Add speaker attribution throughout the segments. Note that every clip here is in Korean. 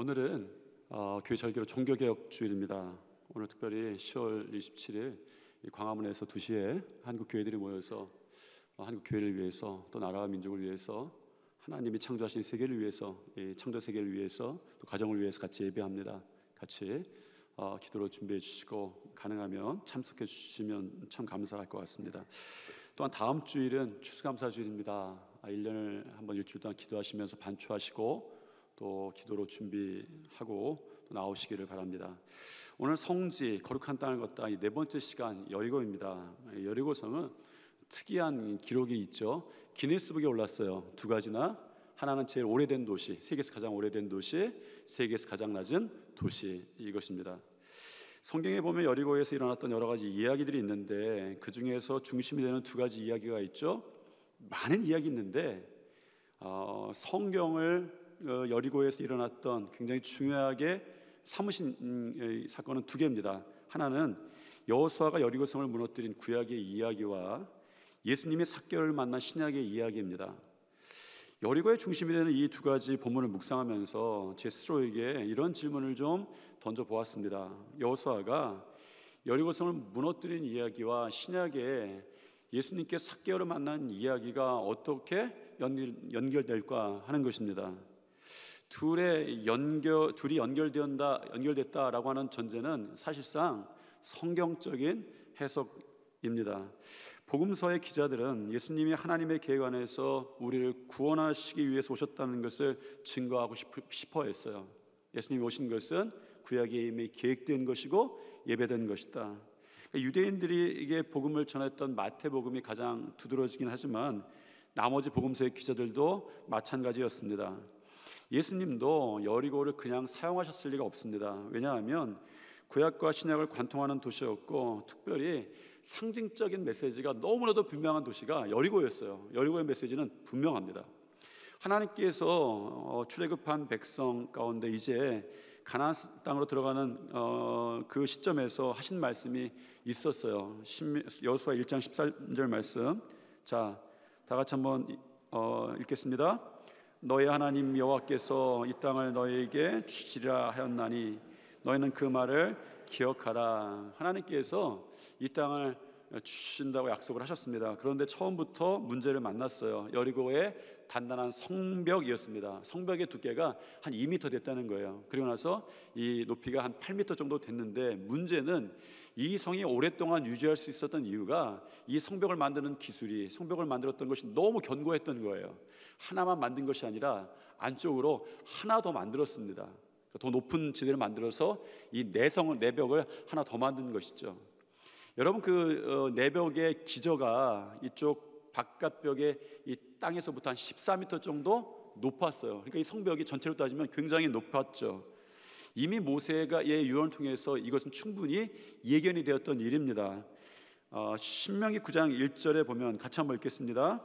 Speaker 1: 오늘은 어, 교회 절기로 종교개혁 주일입니다. 오늘 특별히 10월 27일 광화문에서 2시에 한국 교회들이 모여서 어, 한국 교회를 위해서 또 나라와 민족을 위해서 하나님이 창조하신 세계를 위해서 창조 세계를 위해서 또 가정을 위해서 같이 예배합니다. 같이 어, 기도로 준비해 주시고 가능하면 참석해 주시면 참 감사할 것 같습니다. 또한 다음 주일은 추수감사 주일입니다. 아, 1년을 한번 일주일 동안 기도하시면서 반추하시고 또 기도로 준비하고 또 나오시기를 바랍니다. 오늘 성지 거룩한 땅을 걷다 네 번째 시간 여리고입니다. 여리고성은 특이한 기록이 있죠. 기네스북에 올랐어요. 두 가지나 하나는 제일 오래된 도시, 세계에서 가장 오래된 도시, 세계에서 가장 낮은 도시 이것입니다. 성경에 보면 여리고에서 일어났던 여러 가지 이야기들이 있는데 그 중에서 중심이 되는 두 가지 이야기가 있죠. 많은 이야기 있는데 어, 성경을 어, 여리고에서 일어났던 굉장히 중요하게 사무신 음, 사건은 두 개입니다. 하나는 여호수아가 여리고성을 무너뜨린 구약의 이야기와 예수님의 사개를 만난 신약의 이야기입니다. 여리고의 중심이 되는 이 두 가지 본문을 묵상하면서 제 스스로에게 이런 질문을 좀 던져 보았습니다. 여호수아가 여리고성을 무너뜨린 이야기와 신약의 예수님께 사개를 만난 이야기가 어떻게 연결, 될까 하는 것입니다. 둘의 연결 둘이 연결된다 연결됐다라고 하는 전제는 사실상 성경적인 해석입니다. 복음서의 기자들은 예수님이 하나님의 계획 안에서 우리를 구원하시기 위해서 오셨다는 것을 증거하고 싶어 했어요. 예수님이 오신 것은 구약에 이미 계획된 것이고 예배된 것이다. 그러니까 유대인들이게 복음을 전했던 마태복음이 가장 두드러지긴 하지만 나머지 복음서의 기자들도 마찬가지였습니다. 예수님도 여리고를 그냥 사용하셨을 리가 없습니다. 왜냐하면 구약과 신약을 관통하는 도시였고 특별히 상징적인 메시지가 너무나도 분명한 도시가 여리고였어요. 여리고의 메시지는 분명합니다. 하나님께서 어, 출애굽한 백성 가운데 이제 가나안 땅으로 들어가는 어, 그 시점에서 하신 말씀이 있었어요. 여수와 1장 13절 말씀. 자, 다 같이 한번 어, 읽겠습니다. 너희 하나님 여호와께서 이 땅을 너희에게 주시라 리 하였나니 너희는 그 말을 기억하라. 하나님께서 이 땅을 주신다고 약속을 하셨습니다. 그런데 처음부터 문제를 만났어요. 여리고의 단단한 성벽이었습니다. 성벽의 두께가 한 2미터 됐다는 거예요. 그리고 나서 이 높이가 한 8미터 정도 됐는데 문제는 이 성이 오랫동안 유지할 수 있었던 이유가 이 성벽을 만드는 기술이 성벽을 만들었던 것이 너무 견고했던 거예요. 하나만 만든 것이 아니라 안쪽으로 하나 더 만들었습니다. 그러니까 더 높은 지대를 만들어서 이 내성을 내벽을 하나 더 만든 것이죠. 여러분 그 어, 내벽의 기저가 이쪽 바깥 벽에 이 땅에서부터 한 14m 정도 높았어요. 그러니까 이 성벽이 전체로 따지면 굉장히 높았죠. 이미 모세가 예 유언을 통해서 이것은 충분히 예견이 되었던 일입니다. 어, 신명기 9장 1절에 보면 같이 한번 읽겠습니다.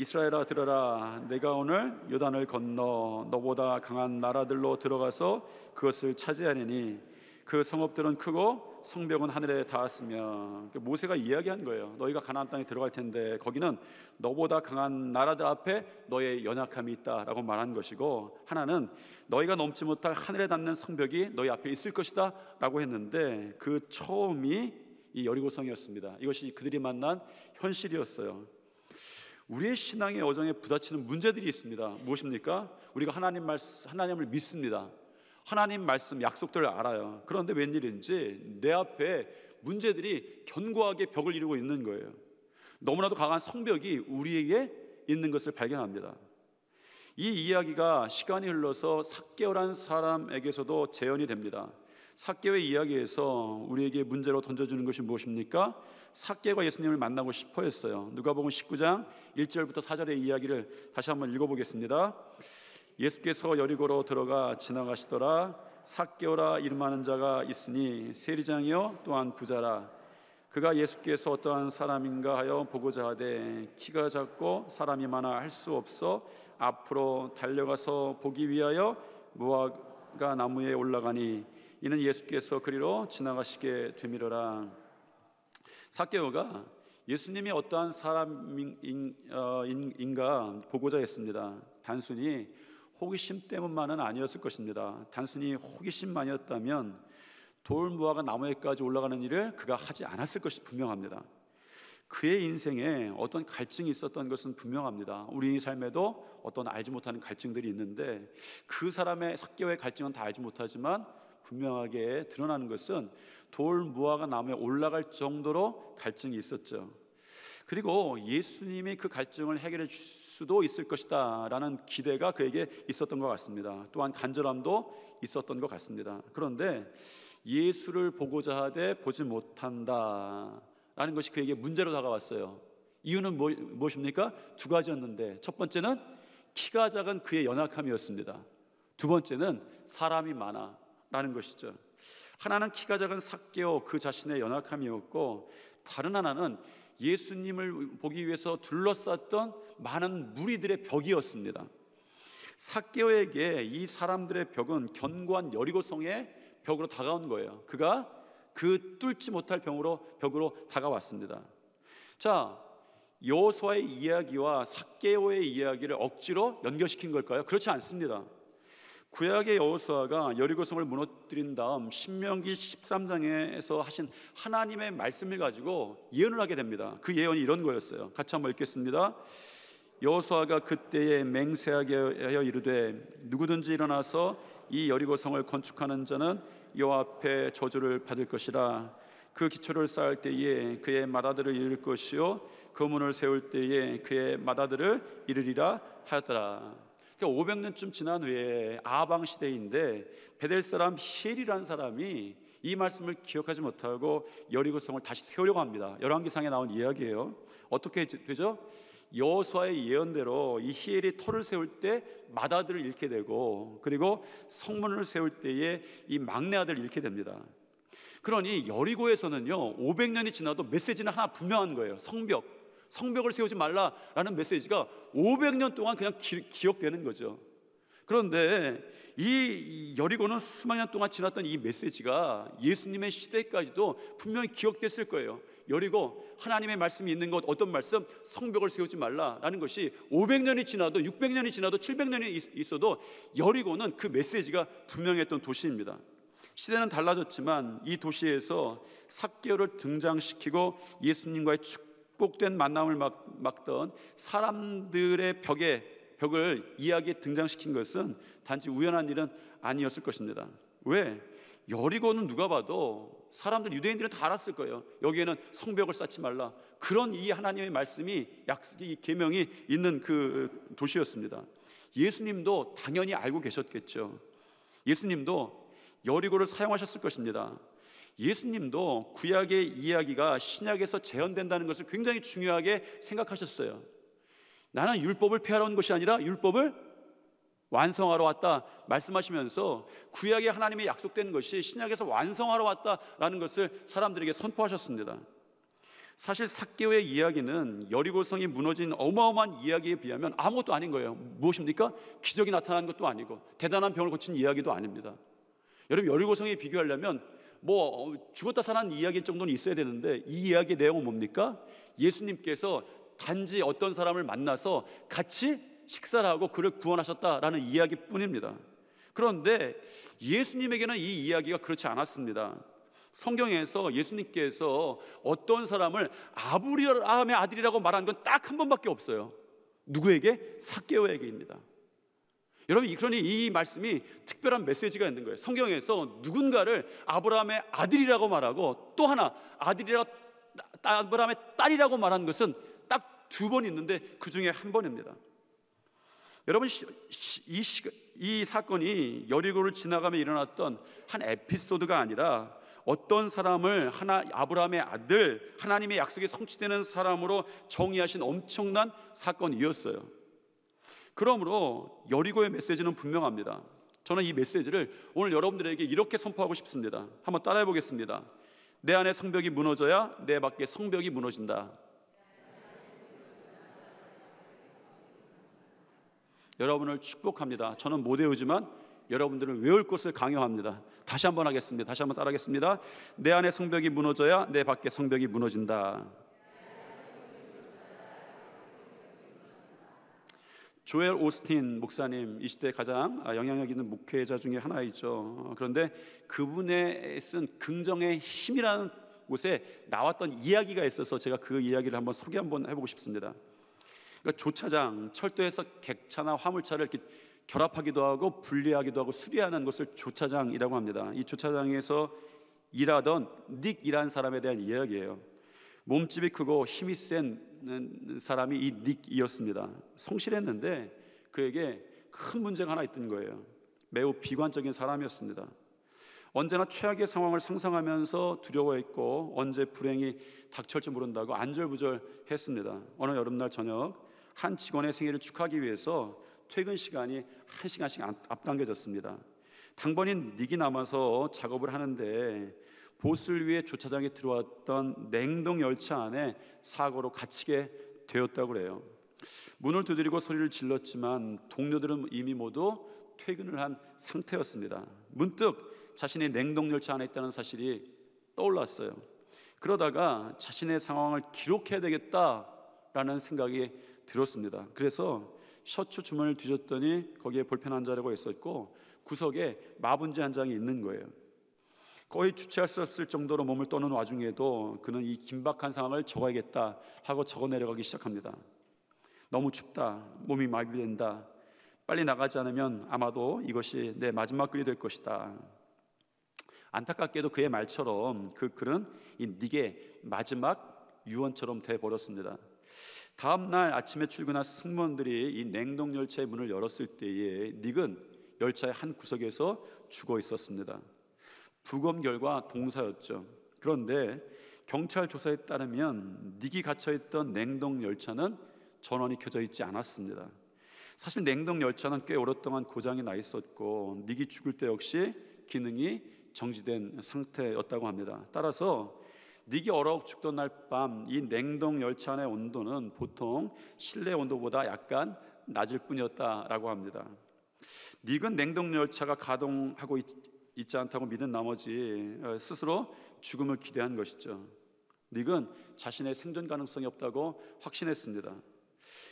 Speaker 1: 이스라엘아 들어라 내가 오늘 요단을 건너 너보다 강한 나라들로 들어가서 그것을 차지하리니 그 성읍들은 크고 성벽은 하늘에 닿았으며 그러니까 모세가 이야기한 거예요 너희가 가나안 땅에 들어갈 텐데 거기는 너보다 강한 나라들 앞에 너의 연약함이 있다라고 말한 것이고 하나는 너희가 넘지 못할 하늘에 닿는 성벽이 너희 앞에 있을 것이다 라고 했는데 그 처음이 이 여리고성이었습니다 이것이 그들이 만난 현실이었어요 우리의 신앙의 여정에 부딪히는 문제들이 있습니다. 무엇입니까? 우리가 하나님 말 하나님을 믿습니다. 하나님 말씀 약속들을 알아요. 그런데 웬일인지 내 앞에 문제들이 견고하게 벽을 이루고 있는 거예요. 너무나도 강한 성벽이 우리에게 있는 것을 발견합니다. 이 이야기가 시간이 흘러서 삭개월한 사람에게서도 재현이 됩니다. 삭개의 이야기에서 우리에게 문제로 던져주는 것이 무엇입니까? 사개가 예수님을 만나고 싶어 했어요. 누가복음 19장 1절부터 4절의 이야기를 다시 한번 읽어보겠습니다. 예수께서 여리고로 들어가 지나가시더라 사개오라 이름하는 자가 있으니 세리장이요 또한 부자라 그가 예수께서 어떠한 사람인가 하여 보고자 하되 키가 작고 사람이 많아 할 수 없어 앞으로 달려가서 보기 위하여 무화과 나무에 올라가니 이는 예수께서 그리로 지나가시게 되미러라 사케오가 예수님이 어떠한 사람인가 어, 보고자 했습니다. 단순히 호기심 때문만은 아니었을 것입니다. 단순히 호기심만이었다면 돌무화가 나무에까지 올라가는 일을 그가 하지 않았을 것이 분명합니다. 그의 인생에 어떤 갈증이 있었던 것은 분명합니다. 우리 삶에도 어떤 알지 못하는 갈증들이 있는데 그 사람의 사개오의 갈증은 다 알지 못하지만 분명하게 드러나는 것은 돌 무화과 나무에 올라갈 정도로 갈증이 있었죠. 그리고 예수님이 그 갈증을 해결해 줄 수도 있을 것이다라는 기대가 그에게 있었던 것 같습니다. 또한 간절함도 있었던 것 같습니다. 그런데 예수를 보고자 하되 보지 못한다라는 것이 그에게 문제로 다가왔어요. 이유는 뭐, 무엇입니까? 두 가지였는데 첫 번째는 키가 작은 그의 연약함이었습니다. 두 번째는 사람이 많아 라는 것이죠. 하나는 키가 작은 삭개오 그 자신의 연약함이었고 다른 하나는 예수님을 보기 위해서 둘러쌌던 많은 무리들의 벽이었습니다. 삭개오에게 이 사람들의 벽은 견고한 여리고성의 벽으로 다가온 거예요. 그가 그 뚫지 못할 병으로 벽으로 다가왔습니다. 자, 여호수아의 이야기와 삭개오의 이야기를 억지로 연결시킨 걸까요? 그렇지 않습니다. 구약의 여호수아가 여리고성을 무너뜨린 다음 신명기 13장에서 하신 하나님의 말씀을 가지고 예언을 하게 됩니다. 그 예언이 이런 거였어요. 같이 한번 읽겠습니다. 여호수아가 그때에 맹세하게 하여 이르되 누구든지 일어나서 이 여리고성을 건축하는 자는 여호와 앞에 저주를 받을 것이라 그 기초를 쌓을 때에 그의 마다들을 이룰 것이요 그 문을 세울 때에 그의 마다들을 이르리라 하더라 그러니까 500년쯤 지난 후에 아방 시대인데 베델 사람 히엘이라는 사람이 이 말씀을 기억하지 못하고 여리고 성을 다시 세우려고 합니다. 열왕기상에 나온 이야기예요. 어떻게 되죠? 여호수아의 예언대로 이 히엘이 터를 세울 때 맏아들을 잃게 되고 그리고 성문을 세울 때에 이 막내 아들을 잃게 됩니다. 그러니 여리고에서는요 500년이 지나도 메시지는 하나 분명한 거예요. 성벽 성벽을 세우지 말라라는 메시지가 500년 동안 그냥 기, 억되는 거죠. 그런데 이 여리고는 수만 년 동안 지났던 이 메시지가 예수님의 시대까지도 분명히 기억됐을 거예요. 여리고 하나님의 말씀이 있는 곳 어떤 말씀 성벽을 세우지 말라라는 것이 500년이 지나도 600년이 지나도 700년이 있어도 여리고는 그 메시지가 분명했던 도시입니다. 시대는 달라졌지만 이 도시에서 삭개오를 등장시키고 예수님과의 축 축복된 만남을 막, 던 사람들의 벽에 벽을 이야기에 등장시킨 것은 단지 우연한 일은 아니었을 것입니다. 왜? 여리고는 누가 봐도 사람들 유대인들은 다 알았을 거예요. 여기에는 성벽을 쌓지 말라. 그런 이 하나님의 말씀이 약속이 계명이 있는 그 도시였습니다. 예수님도 당연히 알고 계셨겠죠. 예수님도 여리고를 사용하셨을 것입니다. 예수님도 구약의 이야기가 신약에서 재현된다는 것을 굉장히 중요하게 생각하셨어요. 나는 율법을 폐하러 온 것이 아니라 율법을 완성하러 왔다 말씀하시면서 구약의 하나님의 약속된 것이 신약에서 완성하러 왔다라는 것을 사람들에게 선포하셨습니다. 사실 사개오의 이야기는 여리고성이 무너진 어마어마한 이야기에 비하면 아무것도 아닌 거예요. 무엇입니까? 기적이 나타난 것도 아니고 대단한 병을 고친 이야기도 아닙니다. 여러분 여리고성에 비교하려면 뭐 죽었다 살아난 이야기일 정도는 있어야 되는데 이 이야기 내용은 뭡니까? 예수님께서 단지 어떤 사람을 만나서 같이 식사를 하고 그를 구원하셨다라는 이야기뿐입니다. 그런데 예수님에게는 이 이야기가 그렇지 않았습니다. 성경에서 예수님께서 어떤 사람을 아브리함의 아들이라고 말한 건 딱 한 번밖에 없어요. 누구에게? 사케오에게입니다. 여러분 그러니 이 말씀이 특별한 메시지가 있는 거예요. 성경에서 누군가를 아브라함의 아들이라고 말하고 또 하나 아들이라 아브라함의 딸이라고 말하는 것은 딱 두 번 있는데 그 중에 한 번입니다. 여러분 이, 이 사건이 여리고를 지나가며 일어났던 한 에피소드가 아니라 어떤 사람을 하나 아브라함의 아들 하나님의 약속이 성취되는 사람으로 정의하신 엄청난 사건이었어요. 그러므로 여리고의 메시지는 분명합니다. 저는 이 메시지를 오늘 여러분들에게 이렇게 선포하고 싶습니다. 한번 따라해 보겠습니다. 내 안에 성벽이 무너져야 내 밖에 성벽이 무너진다. 여러분을 축복합니다. 저는 못 외우지만 여러분들은 외울 것을 강요합니다. 다시 한번 하겠습니다. 다시 한번 따라하겠습니다. 내 안에 성벽이 무너져야 내 밖에 성벽이 무너진다. 조엘 오스틴 목사님 이 시대 가장 영향력 있는 목회자 중에 하나이죠. 그런데 그분의 쓴 긍정의 힘이라는 곳에 나왔던 이야기가 있어서 제가 그 이야기를 한번 소개 한번 해보고 싶습니다. 그러니까 조차장 철도에서 객차나 화물차를 이렇게 결합하기도 하고 분리하기도 하고 수리하는 것을 조차장이라고 합니다. 이 조차장에서 일하던 닉이라는 사람에 대한 이야기예요. 몸집이 크고 힘이 센 사람이 이 닉이었습니다. 성실했는데 그에게 큰 문제가 하나 있던 거예요. 매우 비관적인 사람이었습니다. 언제나 최악의 상황을 상상하면서 두려워했고 언제 불행이 닥칠지 모른다고 안절부절했습니다. 어느 여름날 저녁 한 직원의 생일을 축하하기 위해서 퇴근 시간이 한 시간씩 앞당겨졌습니다. 당번인 닉이 남아서 작업을 하는데 보슬 위에 주차장에 들어왔던 냉동 열차 안에 사고로 갇히게 되었다고 그래요. 문을 두드리고 소리를 질렀지만 동료들은 이미 모두 퇴근을 한 상태였습니다. 문득 자신이 냉동 열차 안에 있다는 사실이 떠올랐어요. 그러다가 자신의 상황을 기록해야 되겠다라는 생각이 들었습니다. 그래서 셔츠 주머니를 뒤졌더니 거기에 볼펜 한 자루가 있었고 구석에 마분지 한 장이 있는 거예요. 거의 주체할 수 없을 정도로 몸을 떠는 와중에도 그는 이 긴박한 상황을 적어야겠다 하고 적어 내려가기 시작합니다. 너무 춥다. 몸이 마비된다. 빨리 나가지 않으면 아마도 이것이 내 마지막 글이 될 것이다. 안타깝게도 그의 말처럼 그 글은 이 닉의 마지막 유언처럼 돼 버렸습니다. 다음 날 아침에 출근한 승무원들이 이 냉동 열차의 문을 열었을 때에 닉은 열차의 한 구석에서 죽어 있었습니다. 부검결과 동사였죠. 그런데 경찰 조사에 따르면 닉이 갇혀 있던 냉동 열차는 전원이 켜져 있지 않았습니다. 사실 냉동 열차는 꽤 오랫동안 고장이 나 있었고 닉이 죽을 때 역시 기능이 정지된 상태였다고 합니다. 따라서 닉이 얼어 죽던 날 밤 이 냉동 열차 안의 온도는 보통 실내 온도보다 약간 낮을 뿐이었다라고 합니다. 닉은 냉동 열차가 가동하고 있, 있지 않다고 믿은 나머지 어, 스스로 죽음을 기대한 것이죠. 닉은 자신의 생존 가능성이 없다고 확신했습니다.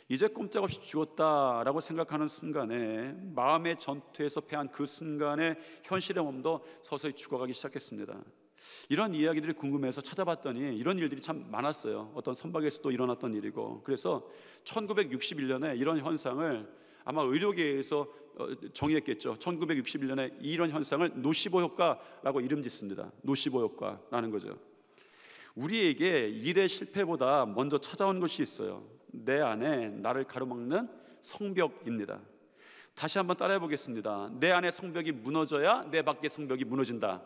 Speaker 1: 이제 꼼짝없이 죽었다라고 생각하는 순간에 마음의 전투에서 패한 그 순간에 현실의 몸도 서서히 죽어가기 시작했습니다. 이런 이야기들이 궁금해서 찾아봤더니 이런 일들이 참 많았어요. 어떤 선박에서도 일어났던 일이고. 그래서 1961년에 이런 현상을 아마 의료계에서 어, 정의했겠죠. 1961년에 이런 현상을 노시보 효과라고 이름 짓습니다. 노시보 효과라는 거죠. 우리에게 일의 실패보다 먼저 찾아온 것이 있어요. 내 안에 나를 가로막는 성벽입니다. 다시 한번 따라해 보겠습니다. 내 안에 성벽이 무너져야 내 밖에 성벽이 무너진다.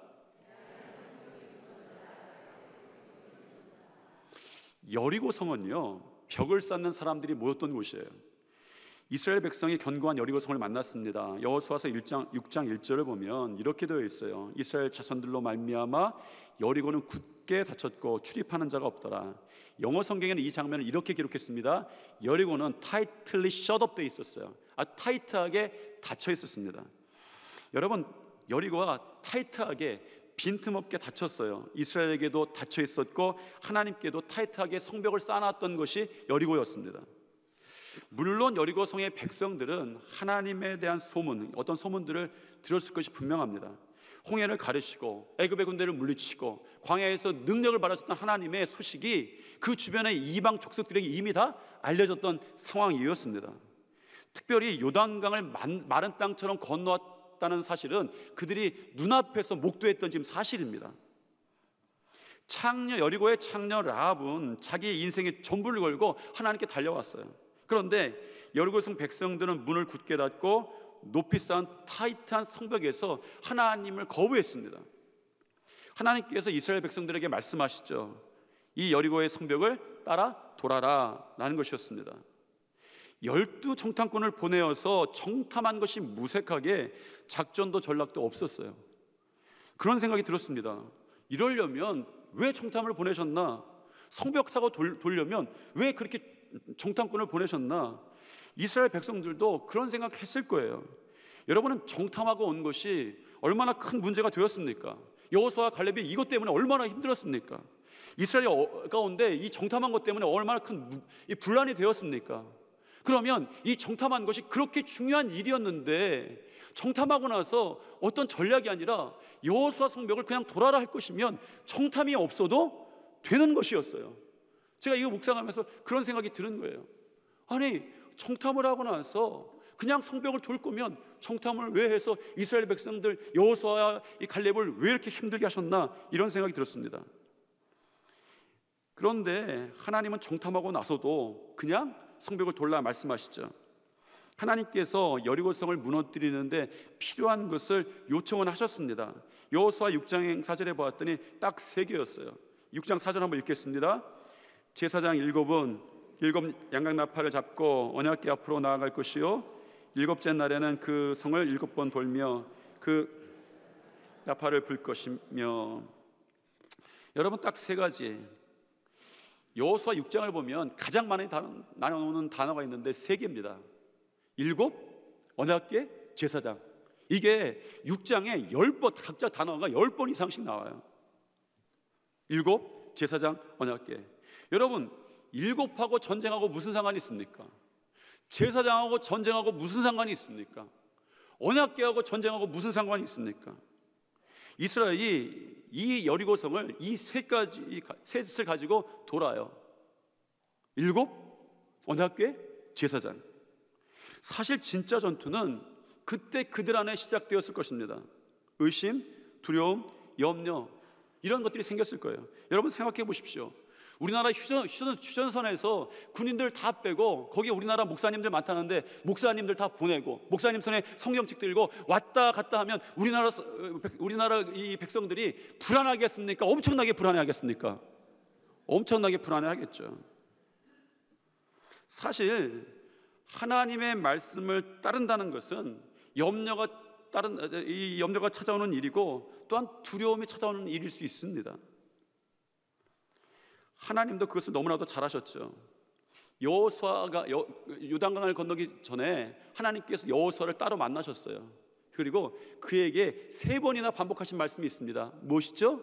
Speaker 1: 여리고 성은요, 벽을 쌓는 사람들이 모였던 곳이에요. 이스라엘 백성이 견고한 여리고성을 만났습니다. 여호수아서 1장 6장 1절을 보면 이렇게 되어 있어요. 이스라엘 자손들로 말미암아 여리고는 굳게 닫혔고 출입하는 자가 없더라. 영어 성경에는 이 장면을 이렇게 기록했습니다. 여리고는 tightly shut up 돼 있었어요. 아 타이트하게 닫혀 있었습니다. 여러분 여리고가 타이트하게 빈틈없게 닫혔어요. 이스라엘에게도 닫혀 있었고 하나님께도 타이트하게 성벽을 쌓아놨던 것이 여리고였습니다. 물론 여리고 성의 백성들은 하나님에 대한 소문, 어떤 소문들을 들었을 것이 분명합니다. 홍해를 가르시고 애굽의 군대를 물리치고 광야에서 능력을 발하셨던 하나님의 소식이 그 주변의 이방 족속들에게 이미 다 알려졌던 상황이었습니다. 특별히 요단강을 마른 땅처럼 건너왔다는 사실은 그들이 눈앞에서 목도했던 지금 사실입니다. 창녀 여리고의 창녀 라합은 자기 인생의 전부를 걸고 하나님께 달려왔어요. 그런데 여리고성 백성들은 문을 굳게 닫고 높이 쌓은 타이트한 성벽에서 하나님을 거부했습니다. 하나님께서 이스라엘 백성들에게 말씀하시죠. 이 여리고의 성벽을 따라 돌아라라는 것이었습니다. 열두 정탐꾼을 보내어서 정탐한 것이 무색하게 작전도 전략도 없었어요. 그런 생각이 들었습니다. 이러려면 왜 정탐을 보내셨나? 성벽 타고 돌, 돌려면 왜 그렇게 정탐꾼을 보내셨나? 이스라엘 백성들도 그런 생각했을 거예요. 여러분은 정탐하고 온 것이 얼마나 큰 문제가 되었습니까? 여호수아 갈렙이 이것 때문에 얼마나 힘들었습니까? 이스라엘 어, 가운데 이 정탐한 것 때문에 얼마나 큰 분란이 되었습니까? 그러면 이 정탐한 것이 그렇게 중요한 일이었는데 정탐하고 나서 어떤 전략이 아니라 여호수아 성벽을 그냥 돌아라 할 것이면 정탐이 없어도 되는 것이었어요. 제가 이거 묵상하면서 그런 생각이 드는 거예요. 아니, 정탐을 하고 나서 그냥 성벽을 돌 거면 정탐을 왜 해서 이스라엘 백성들 여호수아 이 갈렙을 왜 이렇게 힘들게 하셨나 이런 생각이 들었습니다. 그런데 하나님은 정탐하고 나서도 그냥 성벽을 돌라 말씀하시죠. 하나님께서 여리고성을 무너뜨리는데 필요한 것을 요청은 하셨습니다. 여호수아 6장 4절에 보았더니 딱 세 개였어요. 6장 4절 한번 읽겠습니다. 제사장 일곱은 일곱 양각 나팔을 잡고 언약궤 앞으로 나아갈 것이요 일곱째 날에는 그 성을 일곱 번 돌며 그 나팔을 불 것이며 여러분 딱 세 가지 여호수아 6장을 보면 가장 많이 나눠오는 단어가 있는데 세 개입니다. 일곱 언약궤 제사장 이게 6장에 1번 각자 단어가 1번 이상씩 나와요. 일곱 제사장 언약궤 여러분, 일곱하고 전쟁하고 무슨 상관이 있습니까? 제사장하고 전쟁하고 무슨 상관이 있습니까? 언약계하고 전쟁하고 무슨 상관이 있습니까? 이스라엘이 이 여리고성을 이 세 가지 셋을 가지고 돌아요. 일곱 언약계 제사장. 사실 진짜 전투는 그때 그들 안에 시작되었을 것입니다. 의심, 두려움, 염려 이런 것들이 생겼을 거예요. 여러분 생각해 보십시오. 우리나라 휴전, 휴전, 선에서 군인들 다 빼고 거기에 우리나라 목사님들 많다는데 목사님들 다 보내고 목사님 손에 성경책 들고 왔다 갔다 하면 우리나라 우리나라 이 백성들이 불안하겠습니까? 엄청나게 불안해하겠습니까? 엄청나게 불안해하겠죠. 사실 하나님의 말씀을 따른다는 것은 염려가 다른 이 염려가 찾아오는 일이고 또한 두려움이 찾아오는 일일 수 있습니다. 하나님도 그것을 너무나도 잘하셨죠. 여호수아가 요단강을 건너기 전에 하나님께서 여호수아를 따로 만나셨어요. 그리고 그에게 세 번이나 반복하신 말씀이 있습니다. 무엇이죠?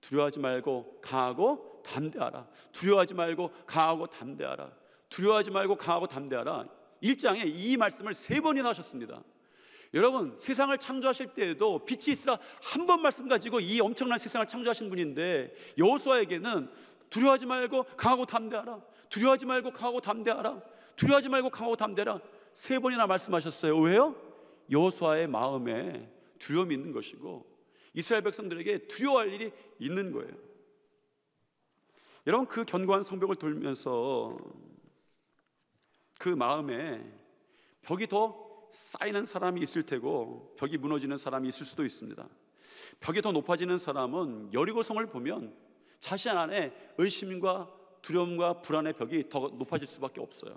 Speaker 1: 두려워하지 말고 강하고 담대하라. 두려워하지 말고 강하고 담대하라. 두려워하지 말고 강하고 담대하라. 1장에 이 말씀을 세 번이나 하셨습니다. 여러분 세상을 창조하실 때에도 빛이 있으라 한 번 말씀 가지고 이 엄청난 세상을 창조하신 분인데 여호수아에게는 두려워하지 말고 강하고 담대하라 두려워하지 말고 강하고 담대하라 두려워하지 말고 강하고 담대라 세 번이나 말씀하셨어요 왜요? 여호수아의 마음에 두려움이 있는 것이고 이스라엘 백성들에게 두려워할 일이 있는 거예요 여러분 그 견고한 성벽을 돌면서 그 마음에 벽이 더 쌓이는 사람이 있을 테고 벽이 무너지는 사람이 있을 수도 있습니다. 벽이 더 높아지는 사람은 여리고성을 보면 자신 안에 의심과 두려움과 불안의 벽이 더 높아질 수밖에 없어요.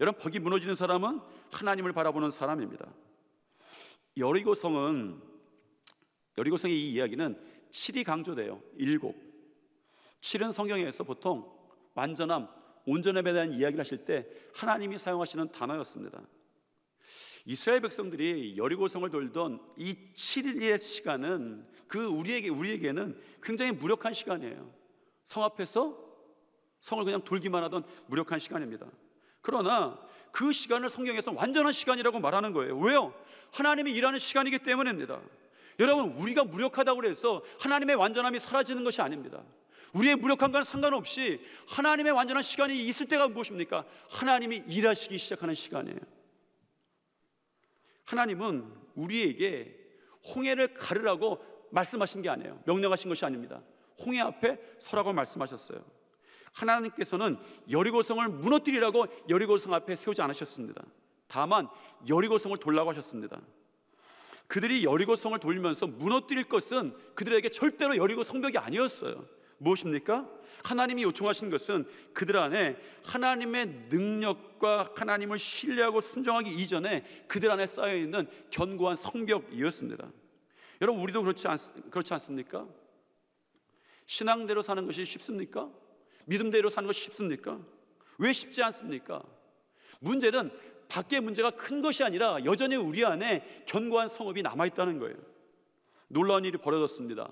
Speaker 1: 여러분 벽이 무너지는 사람은 하나님을 바라보는 사람입니다. 여리고성은 여리고성의 이 이야기는 7이 강조돼요. 7. 7은 성경에서 보통 완전함, 온전함에 대한 이야기를 하실 때 하나님이 사용하시는 단어였습니다. 이스라엘 백성들이 여리고성을 돌던 이 7일의 시간은 그 우리에게 우리에게는 굉장히 무력한 시간이에요. 성 앞에서 성을 그냥 돌기만 하던 무력한 시간입니다. 그러나 그 시간을 성경에서 완전한 시간이라고 말하는 거예요. 왜요? 하나님이 일하는 시간이기 때문입니다. 여러분, 우리가 무력하다고 해서 하나님의 완전함이 사라지는 것이 아닙니다. 우리의 무력함과는 상관없이 하나님의 완전한 시간이 있을 때가 무엇입니까? 하나님이 일하시기 시작하는 시간이에요. 하나님은 우리에게 홍해를 가르라고 말씀하신 게 아니에요. 명령하신 것이 아닙니다. 홍해 앞에 서라고 말씀하셨어요. 하나님께서는 여리고성을 무너뜨리라고 여리고성 앞에 세우지 않으셨습니다. 다만 여리고성을 돌라고 하셨습니다. 그들이 여리고성을 돌면서 무너뜨릴 것은 그들에게 절대로 여리고 성벽이 아니었어요. 무엇입니까? 하나님이 요청하신 것은 그들 안에 하나님의 능력과 하나님을 신뢰하고 순종하기 이전에 그들 안에 쌓여 있는 견고한 성벽이었습니다. 여러분 우리도 그렇지 않, 그렇지 않습니까? 신앙대로 사는 것이 쉽습니까? 믿음대로 사는 것이 쉽습니까? 왜 쉽지 않습니까? 문제는 밖의 문제가 큰 것이 아니라 여전히 우리 안에 견고한 성읍이 남아 있다는 거예요. 놀라운 일이 벌어졌습니다.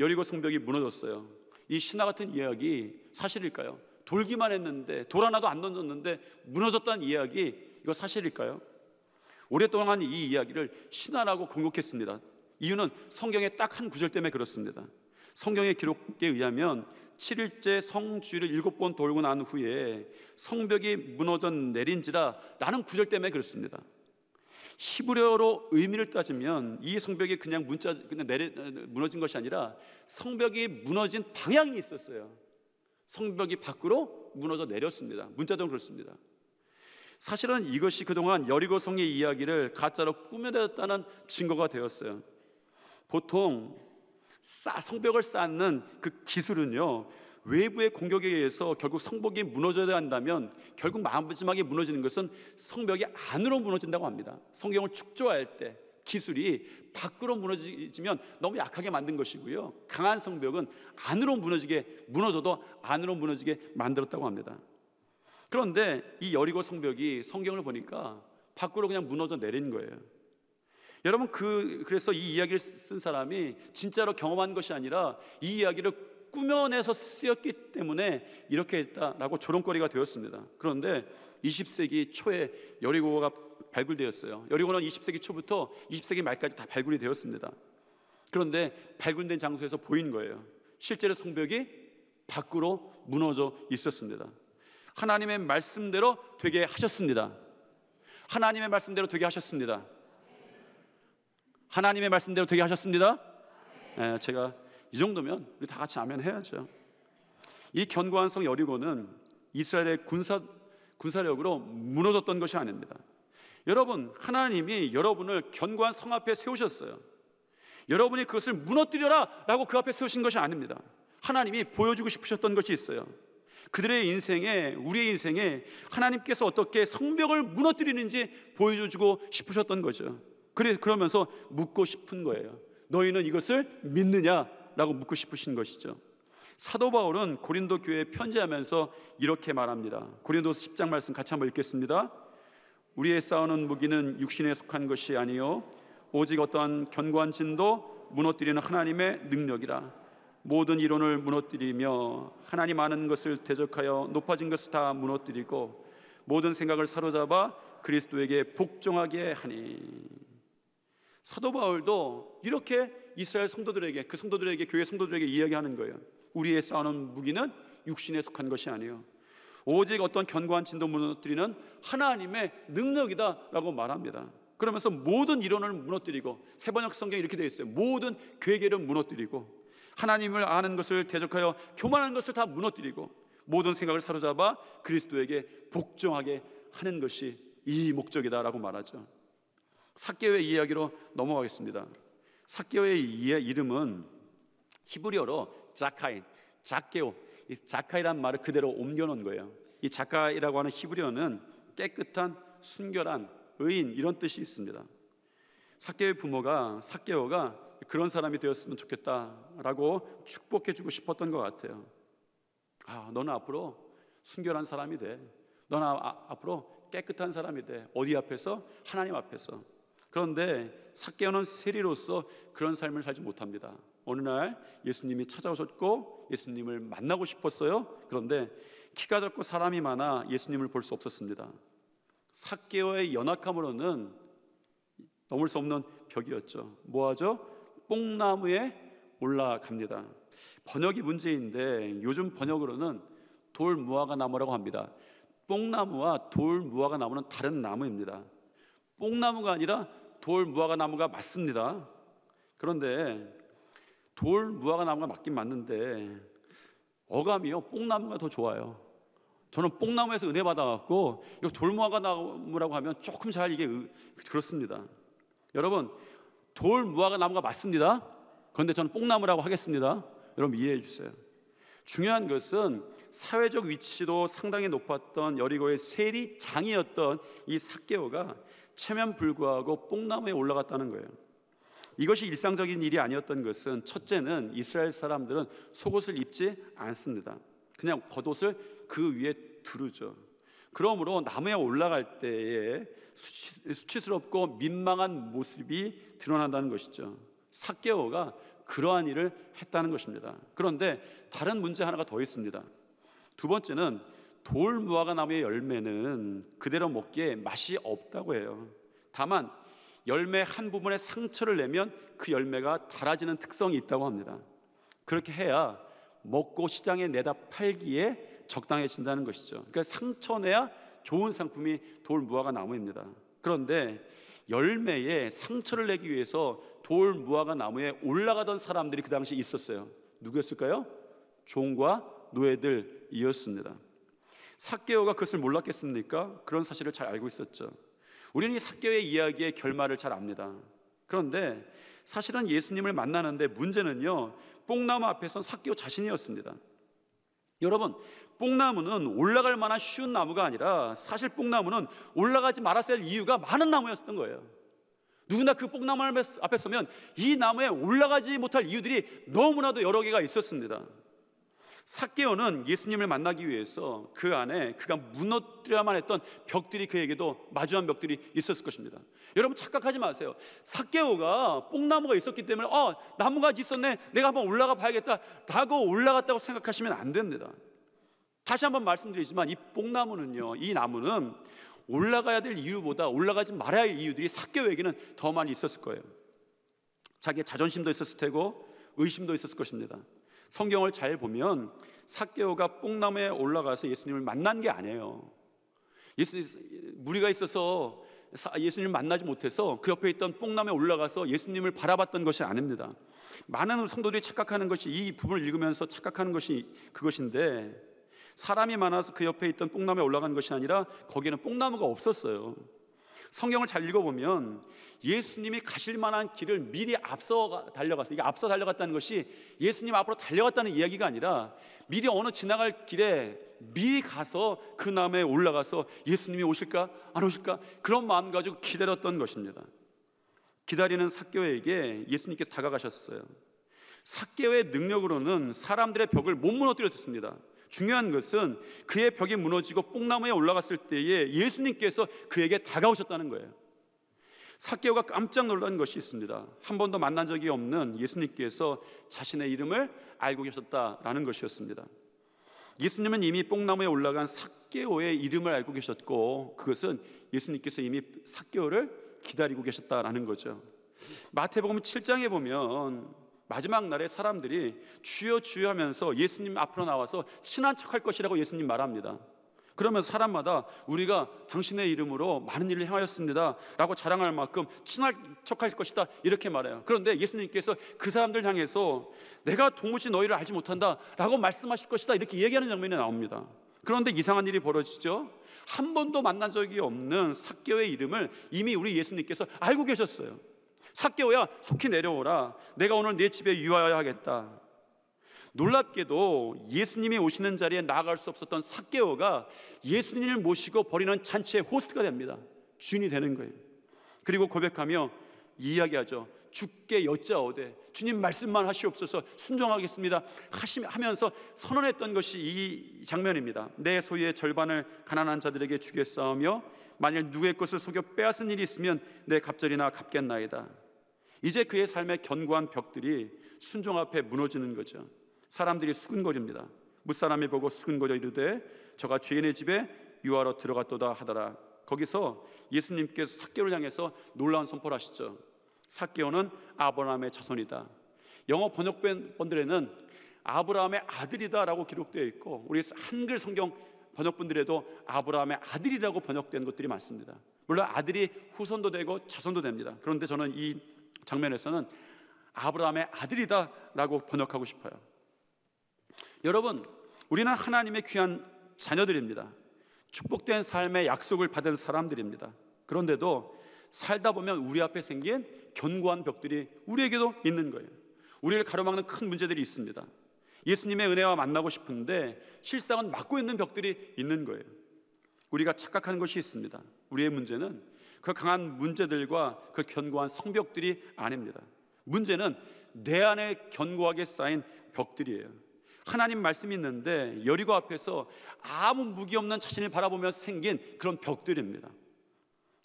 Speaker 1: 여리고 성벽이 무너졌어요. 이 신화 같은 이야기 사실일까요? 돌기만 했는데 돌 하나도 안 던졌는데 무너졌다는 이야기 이거 사실일까요? 오랫동안 이 이야기를 신화라고 공격했습니다. 이유는 성경의 딱 한 구절 때문에 그렇습니다. 성경의 기록에 의하면 7일째 성주를 일곱 번 돌고 난 후에 성벽이 무너져 내린지라 라는 구절 때문에 그렇습니다. 히브리어로 의미를 따지면 이 성벽이 그냥 문자 그냥 내려, 무너진 것이 아니라 성벽이 무너진 방향이 있었어요. 성벽이 밖으로 무너져 내렸습니다. 문자적으로 그렇습니다. 사실은 이것이 그동안 여리고 성의 이야기를 가짜로 꾸며냈다는 증거가 되었어요. 보통 싸, 성벽을 쌓는 그 기술은요 외부의 공격에 의해서 결국 성벽이 무너져야 한다면 결국 마지막에 무너지는 것은 성벽이 안으로 무너진다고 합니다. 성경을 축조할 때 기술이 밖으로 무너지면 너무 약하게 만든 것이고요. 강한 성벽은 안으로 무너지게 무너져도 안으로 무너지게 만들었다고 합니다. 그런데 이 여리고 성벽이 성경을 보니까 밖으로 그냥 무너져 내린 거예요. 여러분 그 그래서 이 이야기를 쓴 사람이 진짜로 경험한 것이 아니라 이 이야기를 꾸며내서 쓰였기 때문에 이렇게 했다라고 조롱거리가 되었습니다. 그런데 20세기 초에 여리고가 발굴되었어요. 여리고는 20세기 초부터 20세기 말까지 다 발굴이 되었습니다. 그런데 발굴된 장소에서 보인 거예요. 실제로 성벽이 밖으로 무너져 있었습니다. 하나님의 말씀대로 되게 하셨습니다. 하나님의 말씀대로 되게 하셨습니다. 하나님의 말씀대로 되게 하셨습니다. 네, 제가 이 정도면 우리 다 같이 아멘 해야죠. 이 견고한 성 여리고는 이스라엘의 군사 군사력으로 무너졌던 것이 아닙니다. 여러분, 하나님이 여러분을 견고한 성 앞에 세우셨어요. 여러분이 그것을 무너뜨려라 라고 그 앞에 세우신 것이 아닙니다. 하나님이 보여주고 싶으셨던 것이 있어요. 그들의 인생에, 우리의 인생에 하나님께서 어떻게 성벽을 무너뜨리는지 보여주고 싶으셨던 거죠. 그래 그러면서 묻고 싶은 거예요. 너희는 이것을 믿느냐? 라고 묻고 싶으신 것이죠. 사도 바울은 고린도 교회에 편지하면서 이렇게 말합니다. 고린도서 10장 말씀 같이 한번 읽겠습니다. 우리의 싸우는 무기는 육신에 속한 것이 아니요 오직 어떠한 견고한 진도 무너뜨리는 하나님의 능력이라 모든 이론을 무너뜨리며 하나님 아는 것을 대적하여 높아진 것을 다 무너뜨리고 모든 생각을 사로잡아 그리스도에게 복종하게 하니 사도 바울도 이렇게 이스라엘 성도들에게 그 성도들에게 교회 성도들에게 이야기하는 거예요. 우리의 싸우는 무기는 육신에 속한 것이 아니에요. 오직 어떤 견고한 진도 무너뜨리는 하나님의 능력이다라고 말합니다. 그러면서 모든 이론을 무너뜨리고 세번역 성경이 이렇게 되어 있어요. 모든 괴계를 무너뜨리고 하나님을 아는 것을 대적하여 교만한 것을 다 무너뜨리고 모든 생각을 사로잡아 그리스도에게 복종하게 하는 것이 이 목적이다라고 말하죠. 사개의 이야기로 넘어가겠습니다. 사케오의 이름은 히브리어로 자카이, 자케오. 이 자카이란 말을 그대로 옮겨놓은 거예요. 이 자카이라고 하는 히브리어는 깨끗한, 순결한, 의인 이런 뜻이 있습니다. 사케오의 부모가 사케오가 그런 사람이 되었으면 좋겠다라고 축복해 주고 싶었던 것 같아요. 아, 너는 앞으로 순결한 사람이 돼. 너는 아, 앞으로 깨끗한 사람이 돼. 어디 앞에서? 하나님 앞에서. 그런데 삭개오는 세리로서 그런 삶을 살지 못합니다. 어느 날 예수님이 찾아오셨고 예수님을 만나고 싶었어요. 그런데 키가 작고 사람이 많아 예수님을 볼 수 없었습니다. 삭개오의 연약함으로는 넘을 수 없는 벽이었죠. 뭐하죠? 뽕나무에 올라갑니다. 번역이 문제인데 요즘 번역으로는 돌무화과 나무라고 합니다. 뽕나무와 돌무화과 나무는 다른 나무입니다. 뽕나무가 아니라 돌 무화과 나무가 맞습니다. 그런데 돌 무화과 나무가 맞긴 맞는데 어감이요 뽕나무가 더 좋아요. 저는 뽕나무에서 은혜 받아갖고 이 돌무화과 나무라고 하면 조금 잘 이게 그렇습니다. 여러분 돌 무화과 나무가 맞습니다. 그런데 저는 뽕나무라고 하겠습니다. 여러분 이해해 주세요. 중요한 것은 사회적 위치도 상당히 높았던 여리고의 세리 장이었던 이 사개오가 체면 불구하고 뽕나무에 올라갔다는 거예요. 이것이 일상적인 일이 아니었던 것은 첫째는 이스라엘 사람들은 속옷을 입지 않습니다. 그냥 겉옷을 그 위에 두르죠. 그러므로 나무에 올라갈 때에 수치, 수치스럽고 민망한 모습이 드러난다는 것이죠. 사개오가 그러한 일을 했다는 것입니다. 그런데 다른 문제 하나가 더 있습니다. 두 번째는 돌 무화과 나무의 열매는 그대로 먹기에 맛이 없다고 해요. 다만 열매 한 부분에 상처를 내면 그 열매가 달아지는 특성이 있다고 합니다. 그렇게 해야 먹고 시장에 내다 팔기에 적당해진다는 것이죠. 그러니까 상처 내야 좋은 상품이 돌 무화과 나무입니다. 그런데 열매에 상처를 내기 위해서 돌 무화과 나무에 올라가던 사람들이 그 당시 있었어요. 누구였을까요? 종과 노예들이었습니다. 사케오가 그것을 몰랐겠습니까? 그런 사실을 잘 알고 있었죠. 우리는 이사케오의 이야기의 결말을 잘 압니다. 그런데 사실은 예수님을 만나는데 문제는요. 뽕나무 앞에선 사케오 자신이었습니다. 여러분, 뽕나무는 올라갈 만한 쉬운 나무가 아니라 사실 뽕나무는 올라가지 말았어야 할 이유가 많은 나무였던 거예요. 누구나 그 뽕나무 앞에 서면 이 나무에 올라가지 못할 이유들이 너무나도 여러 개가 있었습니다. 사개오는 예수님을 만나기 위해서 그 안에 그가 무너뜨려야만 했던 벽들이 그에게도 마주한 벽들이 있었을 것입니다. 여러분 착각하지 마세요. 사개오가 뽕나무가 있었기 때문에 어 나무가 있었네 내가 한번 올라가 봐야겠다라고 올라갔다고 생각하시면 안 됩니다. 다시 한번 말씀드리지만 이 뽕나무는요 이 나무는 올라가야 될 이유보다 올라가지 말아야 할 이유들이 사개오에게는 더 많이 있었을 거예요. 자기의 자존심도 있었을 테고 의심도 있었을 것입니다. 성경을 잘 보면 사개오가 뽕나무에 올라가서 예수님을 만난 게 아니에요. 예수님 무리가 있어서 예수님을 만나지 못해서 그 옆에 있던 뽕나무에 올라가서 예수님을 바라봤던 것이 아닙니다. 많은 성도들이 착각하는 것이 이 부분을 읽으면서 착각하는 것이 그것인데 사람이 많아서 그 옆에 있던 뽕나무에 올라간 것이 아니라 거기에는 뽕나무가 없었어요. 성경을 잘 읽어보면 예수님이 가실 만한 길을 미리 앞서 달려갔어요. 이게 앞서 달려갔다는 것이 예수님 앞으로 달려갔다는 이야기가 아니라 미리 어느 지나갈 길에 미리 가서 그 남에 올라가서 예수님이 오실까 안 오실까 그런 마음 가지고 기다렸던 것입니다. 기다리는 사교에게 예수님께서 다가가셨어요. 사개의 능력으로는 사람들의 벽을 못 무너뜨려 줬습니다. 중요한 것은 그의 벽이 무너지고 뽕나무에 올라갔을 때에 예수님께서 그에게 다가오셨다는 거예요. 사케오가 깜짝 놀란 것이 있습니다. 한 번도 만난 적이 없는 예수님께서 자신의 이름을 알고 계셨다라는 것이었습니다. 예수님은 이미 뽕나무에 올라간 사케오의 이름을 알고 계셨고 그것은 예수님께서 이미 사케오를 기다리고 계셨다라는 거죠. 마태복음 7장에 보면 마지막 날에 사람들이 주여 주여 하면서 예수님 앞으로 나와서 친한 척할 것이라고 예수님 말합니다. 그러면 사람마다 우리가 당신의 이름으로 많은 일을 행하였습니다. 라고 자랑할 만큼 친한 척 할 것이다. 이렇게 말해요. 그런데 예수님께서 그 사람들 향해서 내가 도무지 너희를 알지 못한다. 라고 말씀하실 것이다. 이렇게 얘기하는 장면이 나옵니다. 그런데 이상한 일이 벌어지죠. 한 번도 만난 적이 없는 사개의 이름을 이미 우리 예수님께서 알고 계셨어요. 삭개오야 속히 내려오라. 내가 오늘 네 집에 유하여 하겠다. 놀랍게도 예수님이 오시는 자리에 나아갈 수 없었던 삭개오가 예수님을 모시고 버리는 잔치의 호스트가 됩니다. 주인이 되는 거예요. 그리고 고백하며 이야기하죠. 죽게 여짜오되 주님 말씀만 하시옵소서 순종하겠습니다 하시면서 선언했던 것이 이 장면입니다. 내 소유의 절반을 가난한 자들에게 주겠사오며 만일 누구의 것을 속여 빼앗은 일이 있으면 내 갑절이나 갚겠나이다. 이제 그의 삶의 견고한 벽들이 순종 앞에 무너지는 거죠. 사람들이 수근거립니다. 무사람이 보고 수근거려 이르되 저가 죄인의 집에 유하러 들어갔도다 하더라. 거기서 예수님께서 사개오를 향해서 놀라운 선포를 하시죠. 사개오는 아브라함의 자손이다. 영어 번역본들에는 아브라함의 아들이다라고 기록되어 있고 우리 한글 성경 번역분들에도 아브라함의 아들이라고 번역된 것들이 많습니다. 물론 아들이 후손도 되고 자손도 됩니다. 그런데 저는 이 장면에서는 아브라함의 아들이다라고 번역하고 싶어요. 여러분, 우리는 하나님의 귀한 자녀들입니다. 축복된 삶의 약속을 받은 사람들입니다. 그런데도 살다 보면 우리 앞에 생긴 견고한 벽들이 우리에게도 있는 거예요. 우리를 가로막는 큰 문제들이 있습니다. 예수님의 은혜와 만나고 싶은데 실상은 막고 있는 벽들이 있는 거예요. 우리가 착각하는 것이 있습니다. 우리의 문제는 그 강한 문제들과 그 견고한 성벽들이 아닙니다. 문제는 내 안에 견고하게 쌓인 벽들이에요. 하나님 말씀이 있는데 여리고 앞에서 아무 무기 없는 자신을 바라보며 생긴 그런 벽들입니다.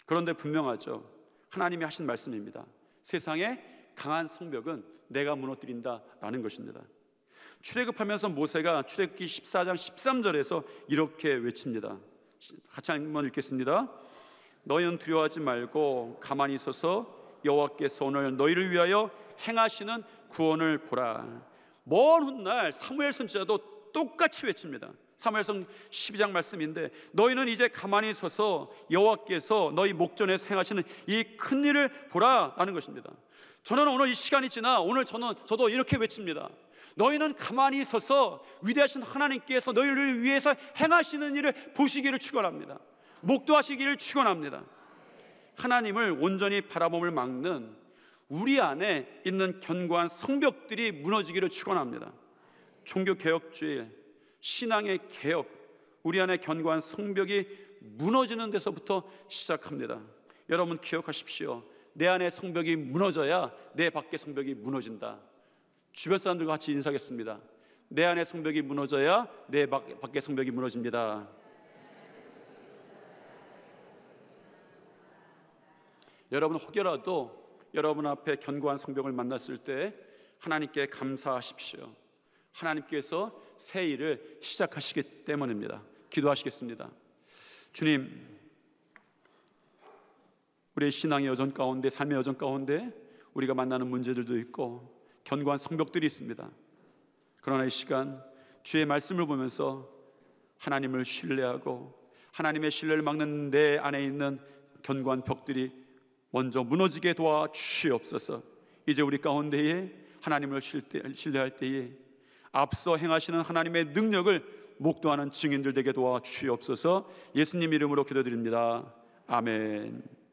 Speaker 1: 그런데 분명하죠. 하나님이 하신 말씀입니다. 세상에 강한 성벽은 내가 무너뜨린다라는 것입니다. 출애굽하면서 모세가 출애굽기 14장 13절에서 이렇게 외칩니다. 같이 한 번 읽겠습니다. 너희는 두려워하지 말고 가만히 서서 여호와께서 오늘 너희를 위하여 행하시는 구원을 보라. 먼 훗날 사무엘 선지자도 똑같이 외칩니다. 사무엘선 12장 말씀인데 너희는 이제 가만히 서서 여호와께서 너희 목전에 행하시는 이 큰 일을 보라라는 것입니다. 저는 오늘 이 시간이 지나 오늘 저는 저도 이렇게 외칩니다. 너희는 가만히 서서 위대하신 하나님께서 너희를 위해서 행하시는 일을 보시기를 축원합니다. 목도하시기를 축원합니다. 하나님을 온전히 바라봄을 막는 우리 안에 있는 견고한 성벽들이 무너지기를 축원합니다. 종교 개혁주의, 신앙의 개혁, 우리 안에 견고한 성벽이 무너지는 데서부터 시작합니다. 여러분 기억하십시오. 내 안에 성벽이 무너져야 내 밖에 성벽이 무너진다. 주변 사람들과 같이 인사하겠습니다. 내 안에 성벽이 무너져야 내 밖에 성벽이 무너집니다. 여러분 혹여라도 여러분 앞에 견고한 성벽을 만났을 때 하나님께 감사하십시오. 하나님께서 새 일을 시작하시기 때문입니다. 기도하시겠습니다. 주님, 우리의 신앙의 여정 가운데, 삶의 여정 가운데 우리가 만나는 문제들도 있고 견고한 성벽들이 있습니다. 그러나 이 시간 주의 말씀을 보면서 하나님을 신뢰하고 하나님의 신뢰를 막는 내 안에 있는 견고한 벽들이 먼저 무너지게 도와 주시옵소서. 이제 우리 가운데에 하나님을 신뢰할 때에 앞서 행하시는 하나님의 능력을 목도하는 증인들 되게 도와 주시옵소서. 예수님 이름으로 기도드립니다. 아멘.